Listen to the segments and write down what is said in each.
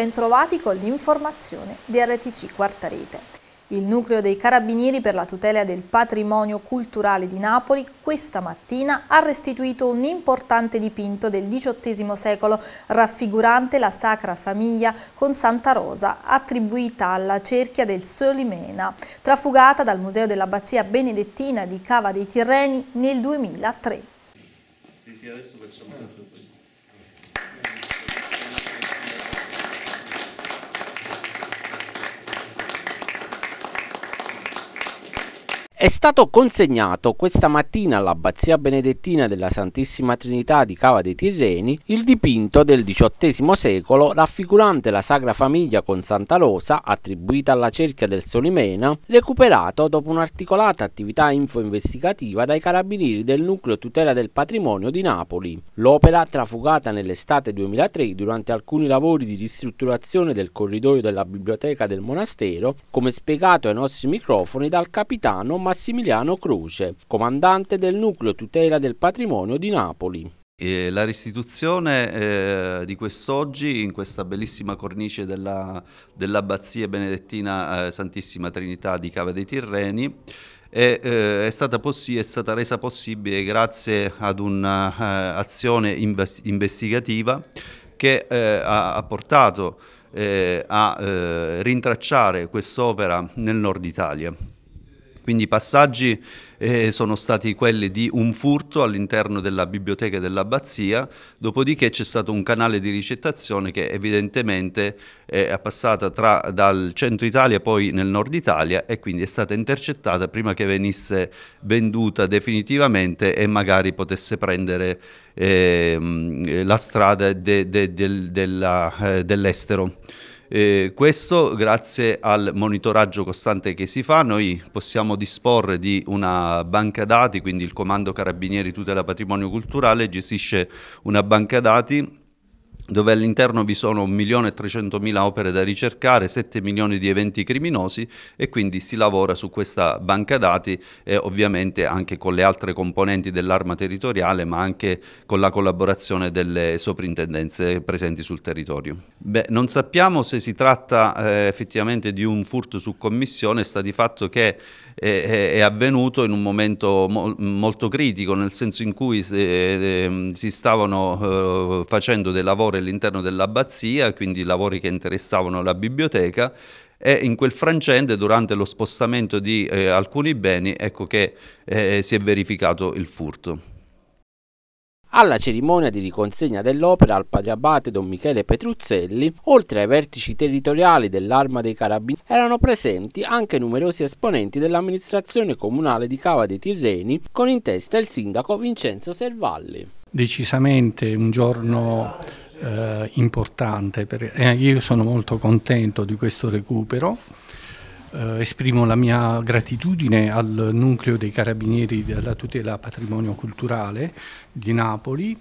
Bentrovati con l'informazione di RTC Quarta Rete. Il nucleo dei Carabinieri per la tutela del patrimonio culturale di Napoli questa mattina ha restituito un importante dipinto del XVIII secolo raffigurante la Sacra Famiglia con Santa Rosa attribuita alla cerchia del Solimena, trafugata dal Museo dell'Abbazia Benedettina di Cava dei Tirreni nel 2003. Sì, sì, adesso facciamo tutto. È stato consegnato questa mattina all'Abbazia Benedettina della Santissima Trinità di Cava dei Tirreni il dipinto del XVIII secolo raffigurante la Sacra Famiglia con Santa Rosa attribuita alla cerchia del Solimena, recuperato dopo un'articolata attività info-investigativa dai carabinieri del Nucleo Tutela del Patrimonio di Napoli. L'opera, trafugata nell'estate 2003 durante alcuni lavori di ristrutturazione del corridoio della biblioteca del monastero, come spiegato ai nostri microfoni dal capitano Massimiliano Croce, comandante del nucleo tutela del patrimonio di Napoli. E la restituzione eh, di quest'oggi in questa bellissima cornice dell'abbazia dell benedettina eh, Santissima Trinità di Cava dei Tirreni è, eh, è, stata è, stata resa possibile grazie ad un'azione eh, investigativa che eh, ha, ha portato eh, a rintracciare quest'opera nel nord Italia. Quindi i passaggi eh, sono stati quelli di un furto all'interno della biblioteca dell'abbazia, dopodiché c'è stato un canale di ricettazione che evidentemente è passata tra, dal centro Italia poi nel nord Italia e quindi è stata intercettata prima che venisse venduta definitivamente e magari potesse prendere eh, la strada de, de, de, eh, dell'estero. Eh, questo grazie al monitoraggio costante che si fa, noi possiamo disporre di una banca dati, quindi il Comando Carabinieri Tutela Patrimonio Culturale gestisce una banca dati dove all'interno vi sono 1.300.000 opere da ricercare, 7 milioni di eventi criminosi e quindi si lavora su questa banca dati e ovviamente anche con le altre componenti dell'arma territoriale ma anche con la collaborazione delle soprintendenze presenti sul territorio. Beh, non sappiamo se si tratta eh, effettivamente di un furto su commissione, sta di fatto che è, è avvenuto in un momento mo molto critico, nel senso in cui se, ehm, si stavano eh, facendo dei lavori all'interno dell'abbazia, quindi lavori che interessavano la biblioteca, e in quel frangente durante lo spostamento di eh, alcuni beni ecco che eh, si è verificato il furto. Alla cerimonia di riconsegna dell'opera al padre abate Don Michele Petruzzelli, oltre ai vertici territoriali dell'Arma dei Carabinieri, erano presenti anche numerosi esponenti dell'amministrazione comunale di Cava dei Tirreni, con in testa il sindaco Vincenzo Servalli. Decisamente un giorno eh, importante, perché eh, io sono molto contento di questo recupero eh, esprimo la mia gratitudine al nucleo dei carabinieri della tutela patrimonio culturale di Napoli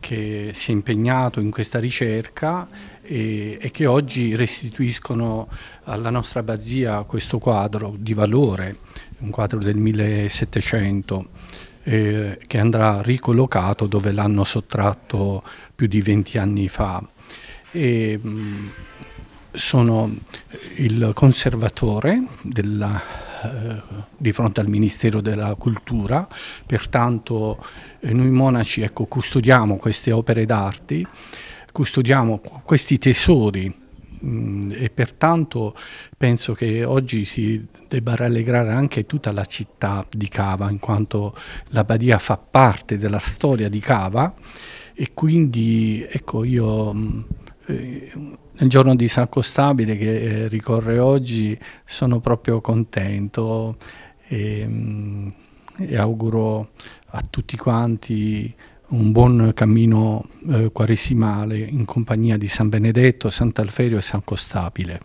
che si è impegnato in questa ricerca e, e che oggi restituiscono alla nostra abbazia questo quadro di valore, un quadro del 1700 eh, che andrà ricollocato dove l'hanno sottratto più di 20 anni fa. E, mh, mm, sono il conservatore della, eh, di fronte al Ministero della Cultura, pertanto eh, noi monaci ecco, custodiamo queste opere d'arte, custodiamo questi tesori mh, mm, e pertanto penso che oggi si debba rallegrare anche tutta la città di Cava, in quanto la Badia fa parte della storia di Cava e quindi ecco io... Mh, mm, eh, nel giorno di San Costabile che eh, ricorre oggi sono proprio contento e, mm, e auguro a tutti quanti un buon cammino eh, quaresimale in compagnia di San Benedetto, Sant'Alferio e San Costabile.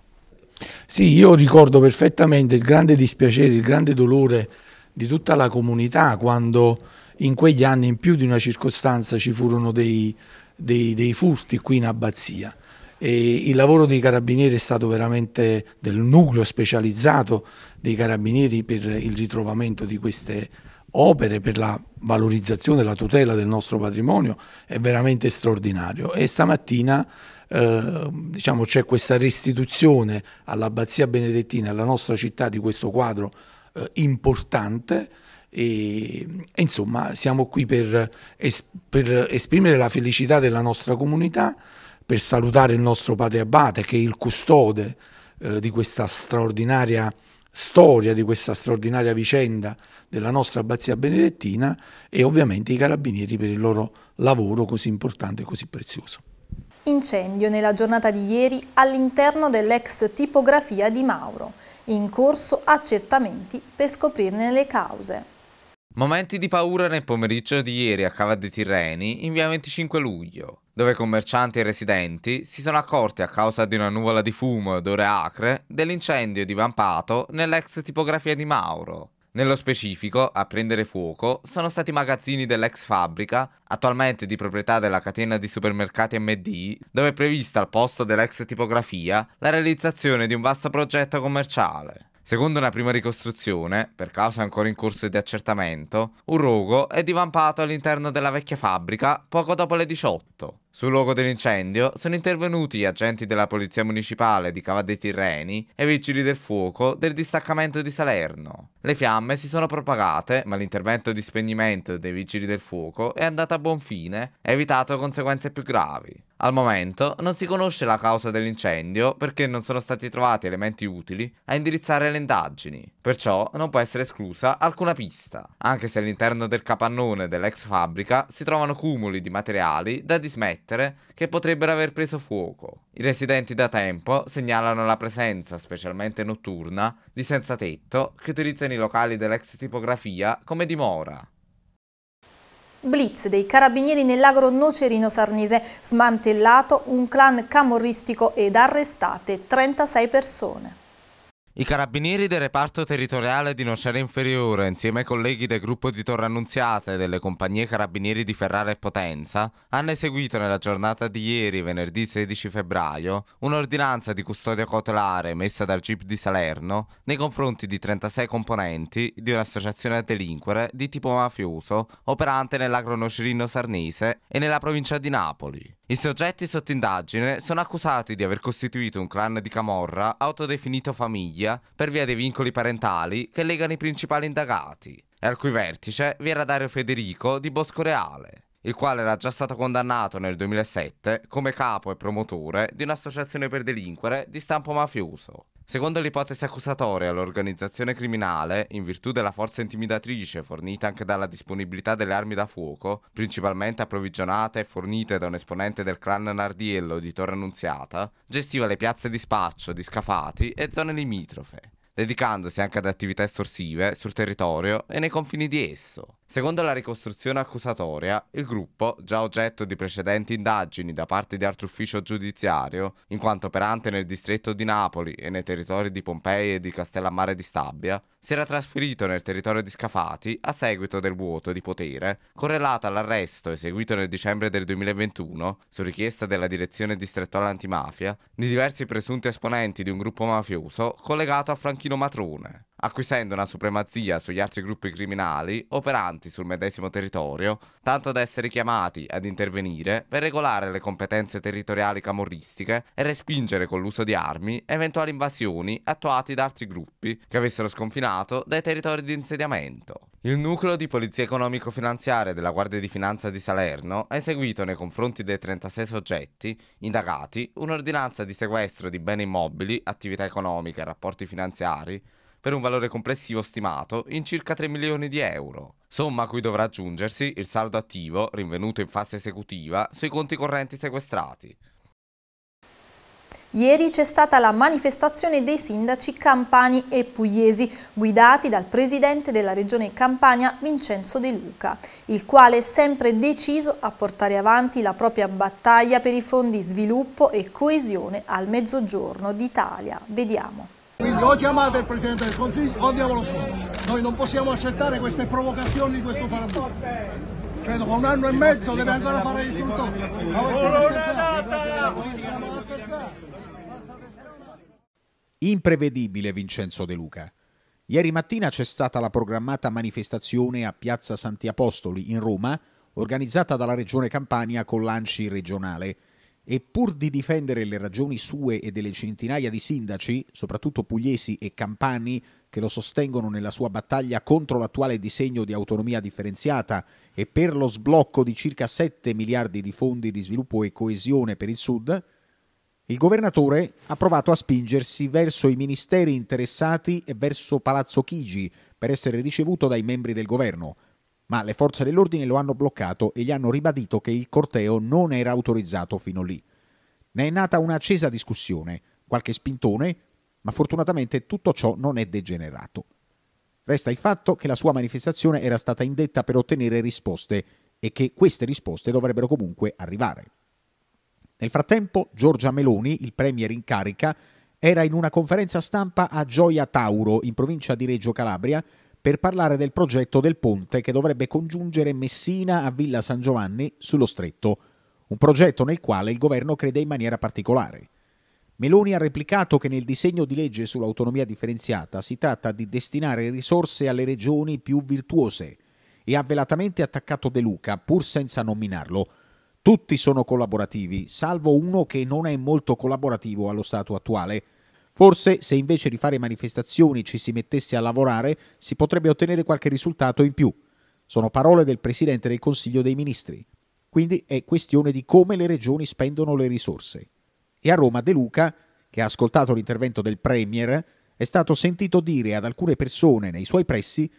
Sì, io ricordo perfettamente il grande dispiacere, il grande dolore di tutta la comunità quando in quegli anni in più di una circostanza ci furono dei, dei, dei furti qui in abbazia. E il lavoro dei carabinieri è stato veramente del nucleo specializzato dei carabinieri per il ritrovamento di queste opere, per la valorizzazione e la tutela del nostro patrimonio, è veramente straordinario. E stamattina eh, diciamo, c'è questa restituzione all'Abbazia Benedettina, alla nostra città, di questo quadro eh, importante. E, e, insomma siamo qui per, es per esprimere la felicità della nostra comunità per salutare il nostro padre Abate che è il custode eh, di questa straordinaria storia, di questa straordinaria vicenda della nostra abbazia benedettina e ovviamente i carabinieri per il loro lavoro così importante e così prezioso. Incendio nella giornata di ieri all'interno dell'ex tipografia di Mauro. In corso accertamenti per scoprirne le cause. Momenti di paura nel pomeriggio di ieri a Cava dei Tirreni in via 25 luglio, dove commercianti e residenti si sono accorti a causa di una nuvola di fumo e odore acre dell'incendio divampato nell'ex tipografia di Mauro. Nello specifico, a prendere fuoco sono stati i magazzini dell'ex fabbrica, attualmente di proprietà della catena di supermercati MD, dove è prevista al posto dell'ex tipografia la realizzazione di un vasto progetto commerciale. Secondo una prima ricostruzione, per cause ancora in corso di accertamento, un rogo è divampato all'interno della vecchia fabbrica poco dopo le 18. Sul luogo dell'incendio sono intervenuti agenti della Polizia Municipale di Cava dei Tirreni e vigili del fuoco del distaccamento di Salerno. Le fiamme si sono propagate, ma l'intervento di spegnimento dei vigili del fuoco è andato a buon fine e evitato conseguenze più gravi. Al momento non si conosce la causa dell'incendio perché non sono stati trovati elementi utili a indirizzare le indagini, perciò non può essere esclusa alcuna pista, anche se all'interno del capannone dell'ex fabbrica si trovano cumuli di materiali da dismettere che potrebbero aver preso fuoco. I residenti da tempo segnalano la presenza, specialmente notturna, di senza tetto che utilizzano i locali dell'ex tipografia come dimora. Blitz dei carabinieri nell'agro nocerino sarnese, smantellato un clan camorristico ed arrestate 36 persone. I carabinieri del reparto territoriale di Nocera Inferiore, insieme ai colleghi del gruppo di Torre Annunziate e delle compagnie carabinieri di Ferrara e Potenza, hanno eseguito nella giornata di ieri, venerdì 16 febbraio, un'ordinanza di custodia cautelare emessa dal GIP di Salerno nei confronti di 36 componenti di un'associazione a delinquere di tipo mafioso operante nell'agro nocerino sarnese e nella provincia di Napoli. I soggetti sotto indagine sono accusati di aver costituito un clan di Camorra autodefinito famiglia per via dei vincoli parentali che legano i principali indagati, e al cui vertice vi era Dario Federico di Boscoreale, il quale era già stato condannato nel 2007 come capo e promotore di un'associazione per delinquere di stampo mafioso Secondo l'ipotesi accusatoria, l'organizzazione criminale, in virtù della forza intimidatrice fornita anche dalla disponibilità delle armi da fuoco, principalmente approvvigionate e fornite da un esponente del clan Nardiello di Torre Annunziata, gestiva le piazze di spaccio, di scafati e zone limitrofe, dedicandosi anche ad attività estorsive sul territorio e nei confini di esso. Secondo la ricostruzione accusatoria, il gruppo, già oggetto di precedenti indagini da parte di altro ufficio giudiziario, in quanto operante nel distretto di Napoli e nei territori di Pompei e di Castellammare di Stabia, si era trasferito nel territorio di Scafati a seguito del vuoto di potere correlato all'arresto eseguito nel dicembre del 2021, su richiesta della direzione distrettuale antimafia, di diversi presunti esponenti di un gruppo mafioso collegato a Franchino matrone acquisendo una supremazia sugli altri gruppi criminali operanti sul medesimo territorio, tanto da essere chiamati ad intervenire per regolare le competenze territoriali camorristiche e respingere con l'uso di armi eventuali invasioni attuate da altri gruppi che avessero sconfinato dai territori di insediamento. Il nucleo di polizia economico-finanziaria della Guardia di Finanza di Salerno ha eseguito nei confronti dei 36 soggetti indagati un'ordinanza di sequestro di beni immobili, attività economiche e rapporti finanziari per un valore complessivo stimato in circa 3 milioni di euro, somma a cui dovrà aggiungersi il saldo attivo rinvenuto in fase esecutiva sui conti correnti sequestrati. Ieri c'è stata la manifestazione dei sindaci campani e pugliesi, guidati dal presidente della regione Campania Vincenzo De Luca, il quale è sempre deciso a portare avanti la propria battaglia per i fondi sviluppo e coesione al mezzogiorno d'Italia. Vediamo. Quindi o chiamate il Presidente del Consiglio o andiamolo fuori. Noi non possiamo accettare queste provocazioni di questo farabutto. Cioè dopo un anno e mezzo deve ancora fare l'istruttore. Imprevedibile Vincenzo De Luca. Ieri mattina c'è stata la programmata manifestazione a Piazza Santi Apostoli in Roma, organizzata dalla Regione Campania con l'ANCI regionale e pur di difendere le ragioni sue e delle centinaia di sindaci, soprattutto pugliesi e campani, che lo sostengono nella sua battaglia contro l'attuale disegno di autonomia differenziata e per lo sblocco di circa 7 miliardi di fondi di sviluppo e coesione per il Sud, il governatore ha provato a spingersi verso i ministeri interessati e verso Palazzo Chigi per essere ricevuto dai membri del governo, ma le forze dell'ordine lo hanno bloccato e gli hanno ribadito che il corteo non era autorizzato fino lì. Ne è nata un'accesa discussione, qualche spintone, ma fortunatamente tutto ciò non è degenerato. Resta il fatto che la sua manifestazione era stata indetta per ottenere risposte e che queste risposte dovrebbero comunque arrivare. Nel frattempo, Giorgia Meloni, il premier in carica, era in una conferenza stampa a Gioia Tauro, in provincia di Reggio Calabria, per parlare del progetto del ponte che dovrebbe congiungere Messina a Villa San Giovanni sullo stretto, un progetto nel quale il governo crede in maniera particolare. Meloni ha replicato che nel disegno di legge sull'autonomia differenziata si tratta di destinare risorse alle regioni più virtuose e ha velatamente attaccato De Luca, pur senza nominarlo. Tutti sono collaborativi, salvo uno che non è molto collaborativo allo stato attuale, Forse se invece di fare manifestazioni ci si mettesse a lavorare, si potrebbe ottenere qualche risultato in più. Sono parole del Presidente del Consiglio dei Ministri. Quindi è questione di come le regioni spendono le risorse. E a Roma De Luca, che ha ascoltato l'intervento del Premier, è stato sentito dire ad alcune persone nei suoi pressi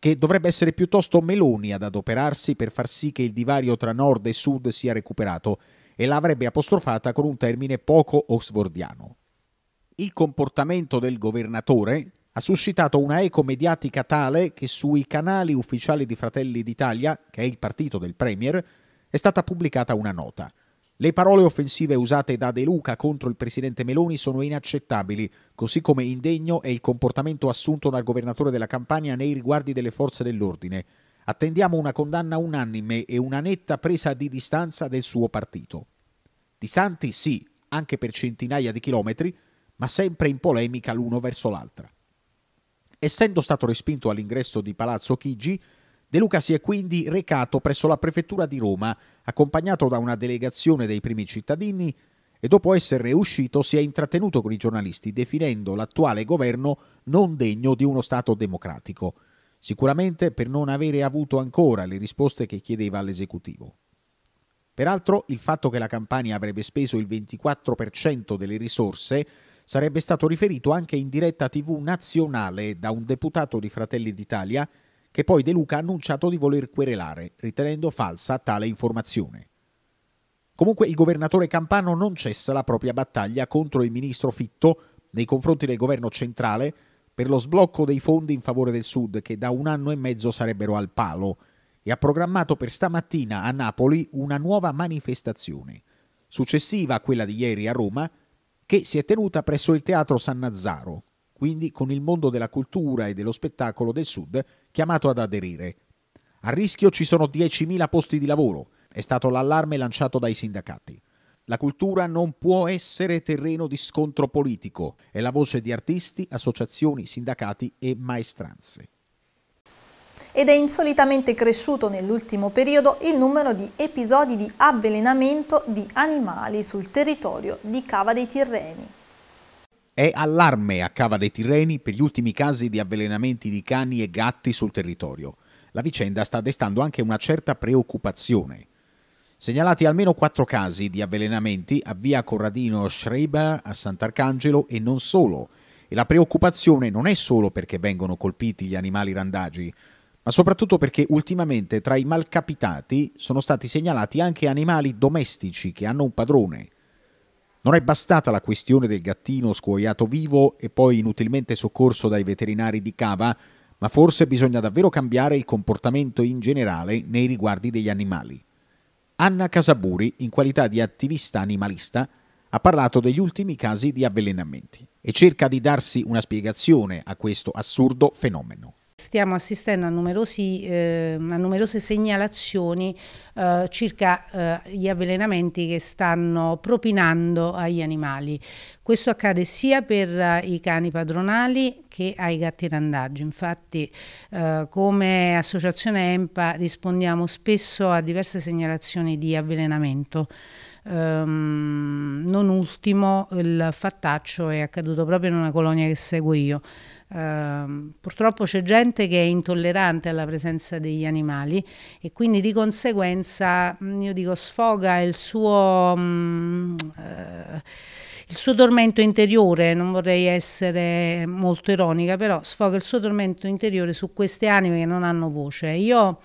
che dovrebbe essere piuttosto Meloni ad adoperarsi per far sì che il divario tra nord e sud sia recuperato e l'avrebbe apostrofata con un termine poco oxfordiano. Il comportamento del governatore ha suscitato una eco mediatica tale che sui canali ufficiali di Fratelli d'Italia, che è il partito del Premier, è stata pubblicata una nota. Le parole offensive usate da De Luca contro il presidente Meloni sono inaccettabili, così come indegno è il comportamento assunto dal governatore della Campania nei riguardi delle forze dell'ordine. Attendiamo una condanna unanime e una netta presa di distanza del suo partito. Distanti sì, anche per centinaia di chilometri, ma sempre in polemica l'uno verso l'altra. Essendo stato respinto all'ingresso di Palazzo Chigi, De Luca si è quindi recato presso la prefettura di Roma, accompagnato da una delegazione dei primi cittadini, e dopo esserne uscito si è intrattenuto con i giornalisti, definendo l'attuale governo non degno di uno Stato democratico, sicuramente per non avere avuto ancora le risposte che chiedeva all'esecutivo. Peraltro il fatto che la campagna avrebbe speso il 24% delle risorse sarebbe stato riferito anche in diretta TV nazionale da un deputato di Fratelli d'Italia che poi De Luca ha annunciato di voler querelare, ritenendo falsa tale informazione. Comunque il governatore Campano non cessa la propria battaglia contro il ministro Fitto nei confronti del governo centrale per lo sblocco dei fondi in favore del Sud che da un anno e mezzo sarebbero al palo e ha programmato per stamattina a Napoli una nuova manifestazione, successiva a quella di ieri a Roma, che si è tenuta presso il Teatro San Nazzaro, quindi con il mondo della cultura e dello spettacolo del Sud chiamato ad aderire. A rischio ci sono 10.000 posti di lavoro, è stato l'allarme lanciato dai sindacati. La cultura non può essere terreno di scontro politico, è la voce di artisti, associazioni, sindacati e maestranze ed è insolitamente cresciuto nell'ultimo periodo il numero di episodi di avvelenamento di animali sul territorio di Cava dei Tirreni. È allarme a Cava dei Tirreni per gli ultimi casi di avvelenamenti di cani e gatti sul territorio. La vicenda sta destando anche una certa preoccupazione. Segnalati almeno quattro casi di avvelenamenti a via Corradino Schreiber a Sant'Arcangelo e non solo. E la preoccupazione non è solo perché vengono colpiti gli animali randagi, ma soprattutto perché ultimamente tra i malcapitati sono stati segnalati anche animali domestici che hanno un padrone. Non è bastata la questione del gattino scuoiato vivo e poi inutilmente soccorso dai veterinari di Cava, ma forse bisogna davvero cambiare il comportamento in generale nei riguardi degli animali. Anna Casaburi, in qualità di attivista animalista, ha parlato degli ultimi casi di avvelenamenti e cerca di darsi una spiegazione a questo assurdo fenomeno. Stiamo assistendo a, numerosi, eh, a numerose segnalazioni eh, circa eh, gli avvelenamenti che stanno propinando agli animali. Questo accade sia per eh, i cani padronali che ai gatti randaggi. Infatti eh, come associazione EMPA rispondiamo spesso a diverse segnalazioni di avvelenamento. Um, non ultimo il fattaccio è accaduto proprio in una colonia che seguo io. Ehm, purtroppo c'è gente che è intollerante alla presenza degli animali e quindi di conseguenza, mm, io dico, sfoga il suo... Um, uh, il suo tormento interiore, non vorrei essere molto ironica, però sfoga il suo tormento interiore su queste anime che non hanno voce. Io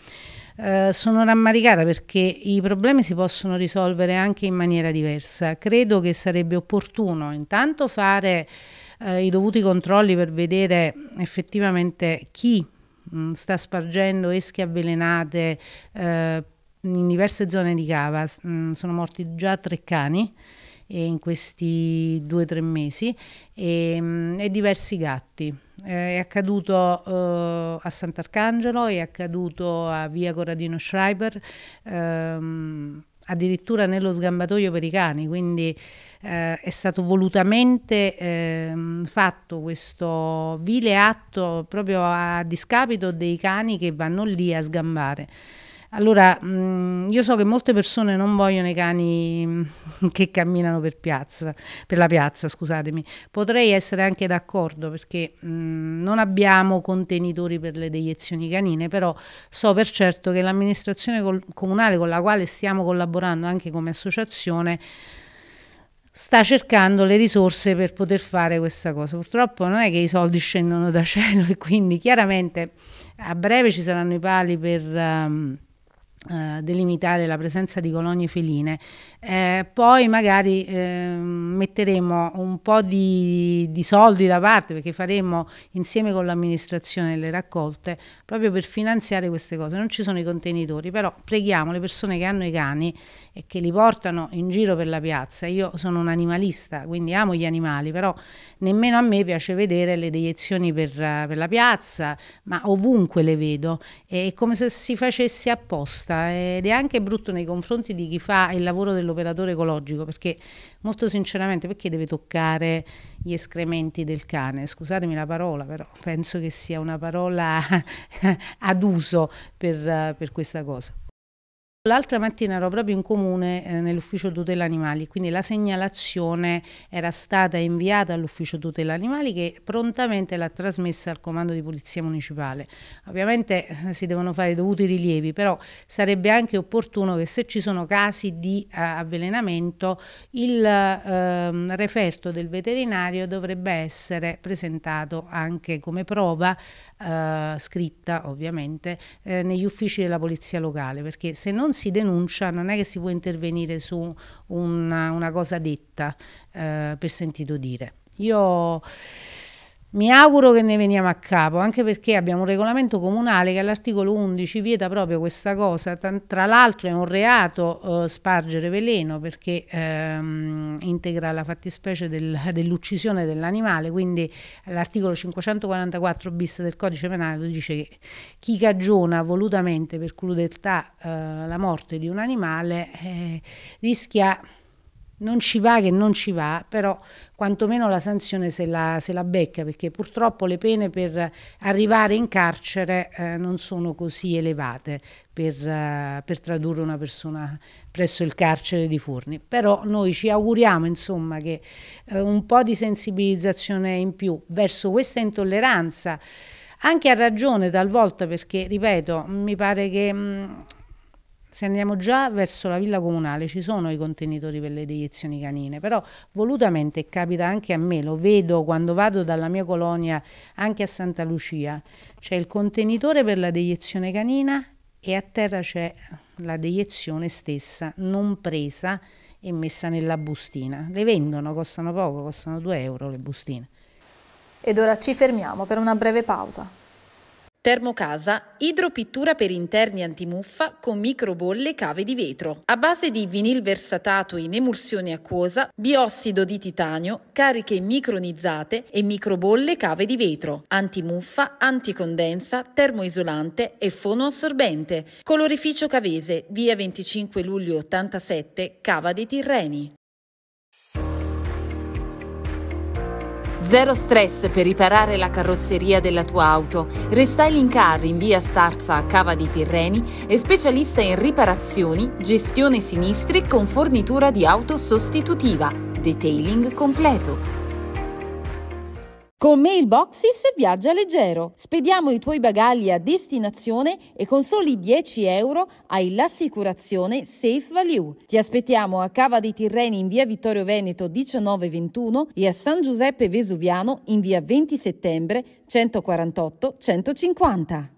eh, sono rammaricata perché i problemi si possono risolvere anche in maniera diversa. Credo che sarebbe opportuno intanto fare eh, i dovuti controlli per vedere effettivamente chi mh, mm, sta spargendo esche avvelenate eh, in diverse zone di Cava. Mh, mm, sono morti già tre cani eh, in questi due o tre mesi e, mm, e, diversi gatti. Eh, è accaduto eh, a Sant'Arcangelo, è accaduto a via Corradino Schreiber, ehm, addirittura nello sgambatoio per i cani, quindi eh, è stato volutamente eh, fatto questo vile atto proprio a discapito dei cani che vanno lì a sgambare. Allora, mh, mm, io so che molte persone non vogliono i cani mm, che camminano per, piazza, per la piazza, scusatemi. Potrei essere anche d'accordo perché mh, mm, non abbiamo contenitori per le deiezioni canine, però so per certo che l'amministrazione col- comunale con la quale stiamo collaborando anche come associazione sta cercando le risorse per poter fare questa cosa. Purtroppo non è che i soldi scendono da cielo e quindi chiaramente a breve ci saranno i pali per... Um, Uh, delimitare la presenza di colonie feline. Eh, poi magari eh, metteremo un po' di, di, soldi da parte perché faremo insieme con l'amministrazione le raccolte proprio per finanziare queste cose. Non ci sono i contenitori, però preghiamo le persone che hanno i cani e che li portano in giro per la piazza. Io sono un animalista, quindi amo gli animali, però nemmeno a me piace vedere le deiezioni per, per la piazza, ma ovunque le vedo. È come se si facesse apposta ed è anche brutto nei confronti di chi fa il lavoro dell'operatore ecologico, perché molto sinceramente perché deve toccare gli escrementi del cane? Scusatemi la parola, però penso che sia una parola ad uso per, per questa cosa. L'altra mattina ero proprio in comune eh, nell'ufficio tutela animali, quindi la segnalazione era stata inviata all'ufficio tutela animali che prontamente l'ha trasmessa al comando di polizia municipale. Ovviamente eh, si devono fare i dovuti rilievi, però sarebbe anche opportuno che se ci sono casi di eh, avvelenamento il ehm, referto del veterinario dovrebbe essere presentato anche come prova eh, scritta ovviamente eh, negli uffici della polizia locale perché se non si denuncia non è che si può intervenire su una, una cosa detta eh, per sentito dire. Io mi auguro che ne veniamo a capo, anche perché abbiamo un regolamento comunale che all'articolo 11 vieta proprio questa cosa, tra l'altro è un reato eh, spargere veleno perché ehm, integra la fattispecie del, dell'uccisione dell'animale, quindi l'articolo 544 bis del codice penale dice che chi cagiona volutamente per crudeltà eh, la morte di un animale eh, rischia non ci va che non ci va, però quantomeno la sanzione se la, se la becca, perché purtroppo le pene per arrivare in carcere eh, non sono così elevate per, eh, per, tradurre una persona presso il carcere di Furni. Però noi ci auguriamo insomma, che eh, un po' di sensibilizzazione in più verso questa intolleranza, anche a ragione talvolta, perché ripeto, mi pare che... Mh, mm, se andiamo già verso la villa comunale ci sono i contenitori per le deiezioni canine, però volutamente capita anche a me, lo vedo quando vado dalla mia colonia anche a Santa Lucia, c'è il contenitore per la deiezione canina e a terra c'è la deiezione stessa, non presa e messa nella bustina. Le vendono, costano poco, costano 2 euro le bustine. Ed ora ci fermiamo per una breve pausa. Termocasa, idropittura per interni antimuffa con microbolle cave di vetro. A base di vinil versatato in emulsione acquosa, biossido di titanio, cariche micronizzate e microbolle cave di vetro. Antimuffa, anticondensa, termoisolante e fonoassorbente. Colorificio Cavese, via 25 luglio 87, Cava dei Tirreni. Zero stress per riparare la carrozzeria della tua auto. Restyling Car in via Starza a Cava dei Tirreni è specialista in riparazioni, gestione sinistri con fornitura di auto sostitutiva. Detailing completo. Con Mailboxes viaggia leggero. Spediamo i tuoi bagagli a destinazione e con soli 10 euro hai l'assicurazione Safe Value. Ti aspettiamo a Cava dei Tirreni in via Vittorio Veneto 1921 e a San Giuseppe Vesuviano in via 20 settembre 148 150.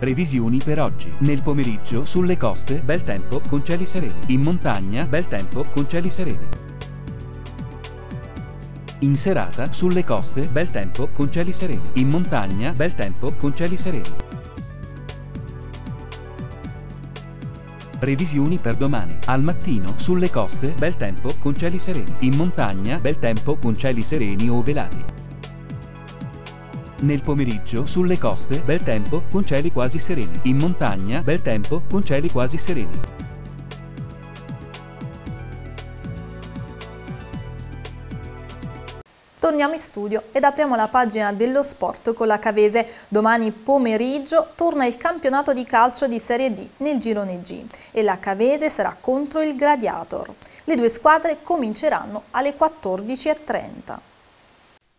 Previsioni per oggi. Nel pomeriggio sulle coste, bel tempo con cieli sereni. In montagna, bel tempo con cieli sereni. In serata, sulle coste, bel tempo con cieli sereni. In montagna, bel tempo con cieli sereni. Previsioni per domani. Al mattino, sulle coste, bel tempo con cieli sereni. In montagna, bel tempo con cieli sereni o velati. Nel pomeriggio, sulle coste, bel tempo con cieli quasi sereni. In montagna, bel tempo con cieli quasi sereni. Torniamo in studio ed apriamo la pagina dello sport con la Cavese. Domani pomeriggio torna il campionato di calcio di Serie D nel girone G e la Cavese sarà contro il Gladiator. Le due squadre cominceranno alle 14.30.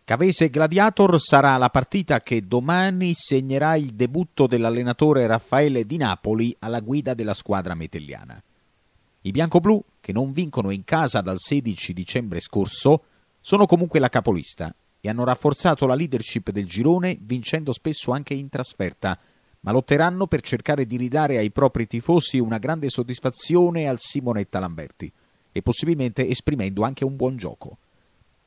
Cavese Gladiator sarà la partita che domani segnerà il debutto dell'allenatore Raffaele Di Napoli alla guida della squadra metelliana. I bianco-blu, che non vincono in casa dal 16 dicembre scorso, sono comunque la capolista e hanno rafforzato la leadership del girone vincendo spesso anche in trasferta, ma lotteranno per cercare di ridare ai propri tifosi una grande soddisfazione al Simonetta Lamberti e possibilmente esprimendo anche un buon gioco.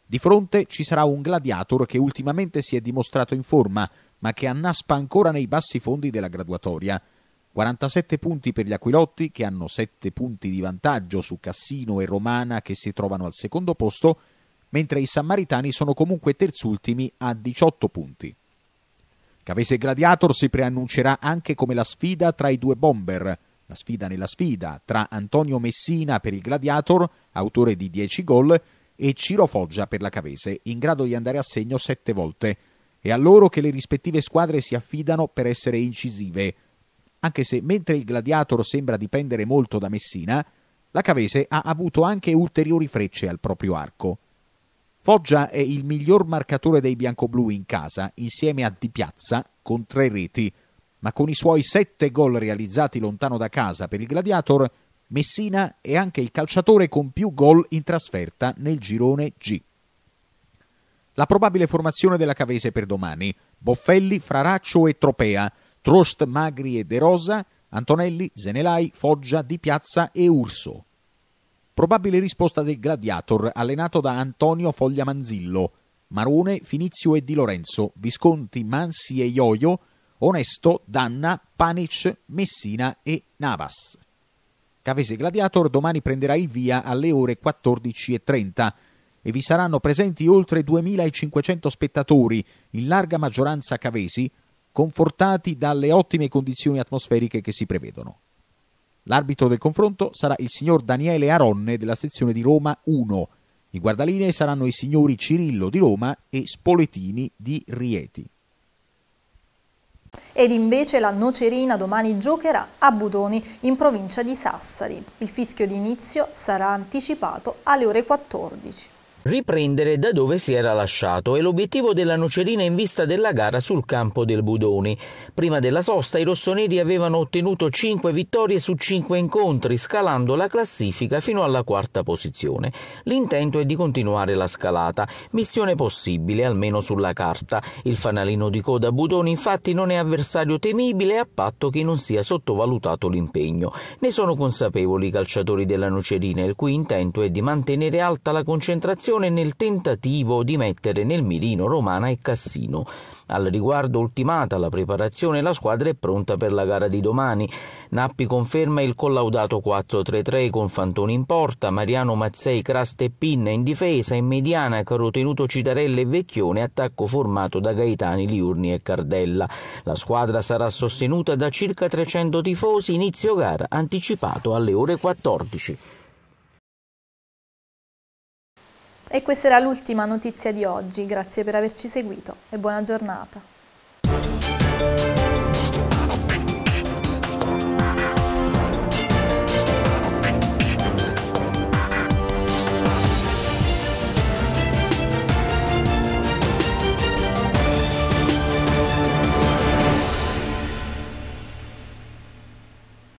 Di fronte ci sarà un gladiator che ultimamente si è dimostrato in forma, ma che annaspa ancora nei bassi fondi della graduatoria. 47 punti per gli Aquilotti, che hanno 7 punti di vantaggio su Cassino e Romana, che si trovano al secondo posto, mentre i Sammaritani sono comunque terzultimi a 18 punti. Cavese Gladiator si preannuncerà anche come la sfida tra i due bomber, la sfida nella sfida tra Antonio Messina per il Gladiator, autore di 10 gol, e Ciro Foggia per la Cavese, in grado di andare a segno 7 volte. È a loro che le rispettive squadre si affidano per essere incisive. Anche se mentre il Gladiator sembra dipendere molto da Messina, la Cavese ha avuto anche ulteriori frecce al proprio arco. Foggia è il miglior marcatore dei bianco-blu in casa, insieme a Di Piazza, con tre reti. Ma con i suoi sette gol realizzati lontano da casa per il Gladiator, Messina è anche il calciatore con più gol in trasferta nel girone G. La probabile formazione della Cavese per domani: Boffelli, Fraraccio e Tropea, Trost, Magri e De Rosa, Antonelli, Zenelai, Foggia, Di Piazza e Urso. Probabile risposta del Gladiator, allenato da Antonio Fogliamanzillo. Marone, Finizio e Di Lorenzo, Visconti, Mansi e Ioio, Onesto, Danna, Panic, Messina e Navas. Cavese Gladiator domani prenderà il via alle ore 14.30 e vi saranno presenti oltre 2.500 spettatori, in larga maggioranza cavesi, confortati dalle ottime condizioni atmosferiche che si prevedono. L'arbitro del confronto sarà il signor Daniele Aronne della sezione di Roma 1. I guardaline saranno i signori Cirillo di Roma e Spoletini di Rieti. Ed invece la Nocerina domani giocherà a Budoni in provincia di Sassari. Il fischio d'inizio sarà anticipato alle ore 14 riprendere da dove si era lasciato e l'obiettivo della Nocerina in vista della gara sul campo del Budoni. Prima della sosta i rossoneri avevano ottenuto 5 vittorie su 5 incontri, scalando la classifica fino alla quarta posizione. L'intento è di continuare la scalata, missione possibile almeno sulla carta. Il fanalino di coda Budoni infatti non è avversario temibile a patto che non sia sottovalutato l'impegno. Ne sono consapevoli i calciatori della Nocerina, il cui intento è di mantenere alta la concentrazione situazione nel tentativo di mettere nel mirino Romana e Cassino. Al riguardo ultimata la preparazione, la squadra è pronta per la gara di domani. Nappi conferma il collaudato 4-3-3 con Fantoni in porta, Mariano Mazzei, Crasta e Pinna in difesa, in mediana Carotenuto Citarelle e Vecchione, attacco formato da Gaetani, Liurni e Cardella. La squadra sarà sostenuta da circa 300 tifosi, inizio gara anticipato alle ore 14. E questa era l'ultima notizia di oggi, grazie per averci seguito e buona giornata.